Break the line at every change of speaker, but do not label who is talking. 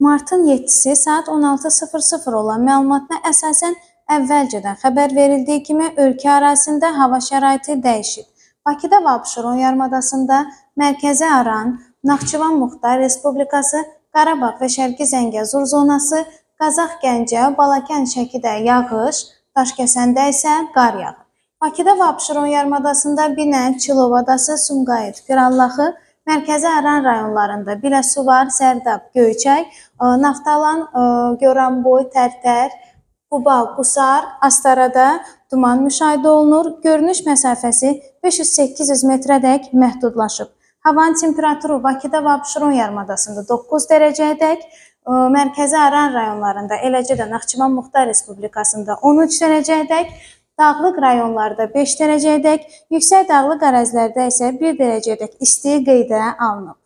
martın 7-si saat 16:00 olan məlumatına əsasən əvvəlcədən xəbər verildiyi kimi ölkə ərazisində hava şəraiti dəyişib. Bakıda və Abşeron yarımadasında mərkəzi Aran, Naxçıvan Muxtar Respublikası, Qarabağ və Şərqi Zəngəzur zonası, Qazax Gəncə, Balakən Şəkidə yağış, Daşkəsəndə isə qar yağır. Bakıda və Abşeron yarımadasında Binə, Çilov adası, Sumqayıt, Qırallaxı, Mərkəzi Aran rayonlarında Biləsuvar, Sərdab, Göyçək, e, Naftalan, e, Göranboy, Tərtər, Quba, Qusar, Astarada duman müşahidə olunur. Görünüş məsafəsi 500-800 metrədək məhdudlaşıb. Havanın temperaturu Bakıda və Abşeron yarımadasında 9 dərəcəyədək, e, Mərkəzi Aran rayonlarında, eləcə də Naxçıvan Muxtar Respublikasında 13 dərəcəyədək, Dağlıq rayonlarda 5 dərəcəyədək, yüksək dağlıq ərazilərdə isə 1 dərəcəyədək isti qeydə alınıb.